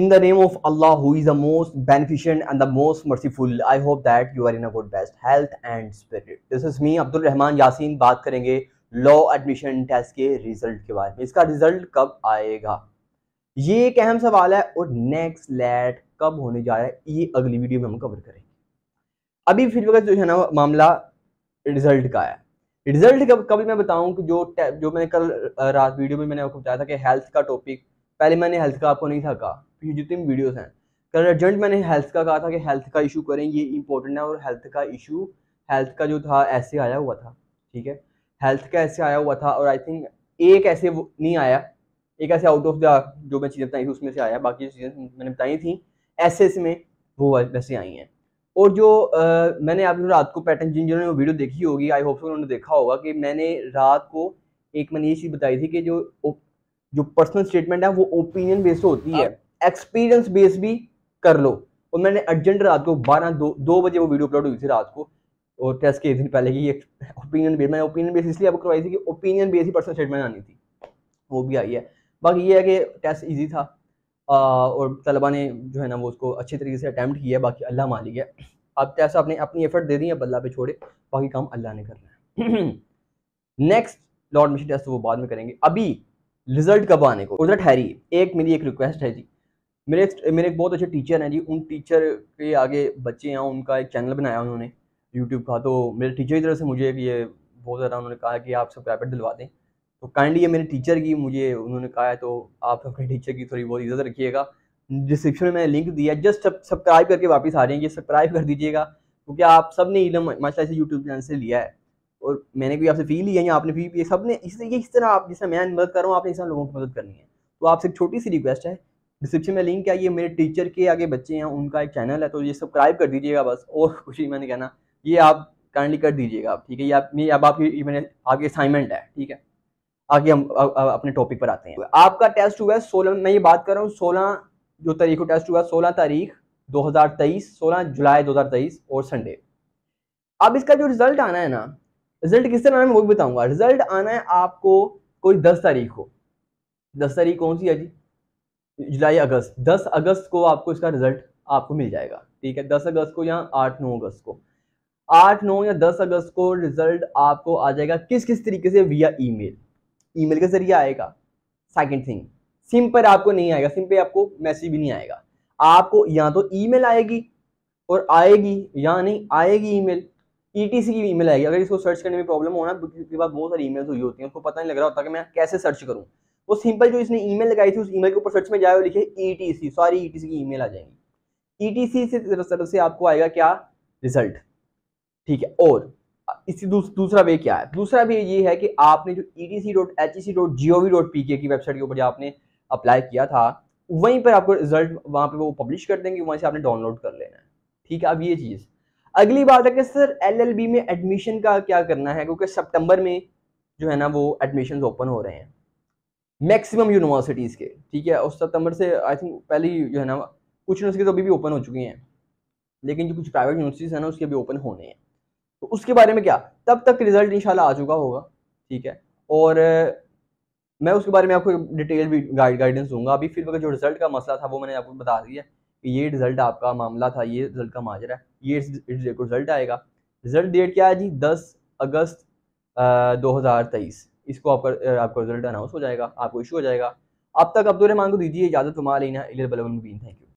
in the name of allah who is the most beneficent and the most merciful i hope that you are in a good best health and spirit this is me abdul Rahman Yasin बात करेंगे law admission test के result के बारे में इसका result कब आएगा ये एक अहम सवाल है और नेक्स्ट लेट कब होने जा रहा है ये अगली वीडियो में हम कवर करेंगे अभी फिर वक्त जो है ना मामला रिजल्ट का है रिजल्ट कब कभी मैं बताऊं कि जो जो मैंने कल रात वीडियो में मैंने आपको बताया था कि हेल्थ का टॉपिक पहले मैंने हेल्थ का आपको नहीं था कहा जितने भी वीडियोज़ हैं कल अर्जेंट मैंने हेल्थ का कहा था कि हेल्थ का इशू करें ये इंपॉर्टेंट है और हेल्थ का इशू हेल्थ का जो था ऐसे आया हुआ था ठीक है हेल्थ का ऐसे आया हुआ था और आई थिंक एक ऐसे नहीं आया एक ऐसे आउट ऑफ द जो मैं चीज़ें बताई थी उसमें से आया बाकी चीज़ें मैंने बताई थी ऐसे में वो वैसे आई हैं और जो आ, मैंने आप रात को पैटर्न जिन जिन्होंने वो वीडियो देखी होगी आई होप सो उन्होंने देखा होगा कि मैंने रात को एक मैंने ये चीज़ बताई थी कि जो जो पर्सनल स्टेटमेंट है वो ओपिनियन बेस्ड होती है एक्सपीरियंस बेस भी कर लो और मैंने अर्जेंट रात को बारह दो दो बजे वो वीडियो अपलोड हुई थी रात को और टेस्ट के एक दिन पहले की ओपिनियन बेस मैंने ओपिनियन बेस इसलिए आपको करवाई थी कि ओपिनियन बेस ही पर्सनल स्टेटमेंट आनी थी वो भी आई है बाकी ये है कि टेस्ट ईजी था आ, और तलबा ने जो है ना वो उसको अच्छे तरीके से अटैम्प्ट किया बाकी अल्लाह मालिक है अब टेस्ट आपने अपनी एफर्ट दे दी है बल्ला पे छोड़े बाकी काम अल्लाह ने करना है नेक्स्ट लॉर्ड मिशन टेस्ट वो बाद में करेंगे अभी रिजल्ट कब आने को उधर ठहरी एक मेरी एक रिक्वेस्ट है जी मेरे एक मेरे एक बहुत अच्छे टीचर हैं जी उन टीचर के आगे बच्चे हैं उनका एक चैनल बनाया उन्होंने यूट्यूब का तो मेरे टीचर की तरफ से मुझे ये बहुत ज़्यादा उन्होंने कहा कि आप सब्सक्राइबर दिलवा दें तो काइंडली ये मेरे टीचर की मुझे उन्होंने कहा है तो आप अपने टीचर की थोड़ी बहुत इज्जत रखिएगा डिस्क्रिप्शन में मैंने लिंक दिया जस्ट सब्सक्राइब करके वापस आ रही ये सब्सक्राइब कर दीजिएगा क्योंकि आप सब ने इलम माशा से यूट्यूब चैनल से लिया है और मैंने भी आपसे फी लिया है आपने फी भी सब ने इस, इस तरह आप तरह मैं मदद कर रहा हूँ आपने इस तरह लोगों की मदद करनी है तो आपसे एक छोटी सी रिक्वेस्ट है डिस्क्रिप्शन में लिंक है ये मेरे टीचर के आगे बच्चे हैं उनका एक चैनल है तो ये सब्सक्राइब कर दीजिएगा बस और कुछ ही मैंने कहना ये आप काइंडली कर दीजिएगा आप ठीक है ये अब आपकी मैंने आगे असाइनमेंट है ठीक है आगे हम अपने टॉपिक पर आते हैं आपका टेस्ट हुआ है सोलह मैं ये बात कर रहा हूँ सोलह जो तारीख को टेस्ट हुआ सोलह तारीख 2023 16 जुलाई 2023 और संडे अब इसका जो रिजल्ट आना है ना रिजल्ट किस तरह आना है मैं वो भी बताऊंगा रिजल्ट आना है आपको कोई दस तारीख को दस तारीख कौन सी है जी जुलाई अगस्त दस अगस्त को आपको इसका रिजल्ट आपको मिल जाएगा ठीक है दस अगस्त को या आठ नौ अगस्त को आठ नौ या दस अगस्त को रिजल्ट आपको आ जाएगा किस किस तरीके से विया ईमेल ईमेल के जरिए आएगा सेकंड थिंग सिम पर आपको नहीं आएगा सिम पे आपको मैसेज भी नहीं आएगा आपको या तो ईमेल आएगी और आएगी या नहीं आएगी ईमेल ईटीसी की ईमेल आएगी अगर इसको सर्च करने में प्रॉब्लम होना क्योंकि बहुत सारी ईमेल्स हुई होती हैं उसको पता नहीं लग रहा होता कि मैं कैसे सर्च करूँ वो सिंपल जो इसने ईमेल लगाई थी उस ईमेल के ऊपर सर्च में जाए और लिखे ई सॉरी ई की ईमेल आ जाएंगे ई e से तरफ से आपको आएगा क्या रिजल्ट ठीक है और इसी दूस, दूसरा वे क्या है दूसरा वे ये है कि आपने जो E T C dot H E C dot G O V dot P K की वेबसाइट के ऊपर जो आपने अप्लाई किया था वहीं पर आपको रिजल्ट वहाँ पे वो पब्लिश कर देंगे वहाँ से आपने डाउनलोड कर लेना है ठीक है अब ये चीज़ अगली बात है कि सर एलएलबी में एडमिशन का क्या करना है क्योंकि सितंबर में जो है ना वो एडमिशन ओपन हो रहे हैं मैक्सिमम यूनिवर्सिटीज़ के ठीक है उस सितंबर से आई थिंक ही जो है ना कुछ यूनिवर्सिटी तो अभी भी ओपन हो चुकी हैं लेकिन जो कुछ प्राइवेट यूनिवर्सिटीज़ हैं ना उसके अभी ओपन होने हैं तो उसके बारे में क्या तब तक रिजल्ट इन आ चुका होगा ठीक है और मैं उसके बारे में आपको डिटेल भी गाइड गाइडेंस दूंगा अभी फिर वक्त जो रिजल्ट का मसला था वो मैंने आपको बता दिया कि ये रिजल्ट आपका मामला था ये रिजल्ट का माजरा है ये रिजल्ट आएगा रिजल्ट डेट क्या है जी दस अगस्त दो हज़ार तेईस इसको आपका आपका रिजल्ट अनाउंस हो जाएगा आपको इशू हो जाएगा अब तक अब्दुलरहमान को दीजिए इजाज़त तुम्हारा लेना थैंक यू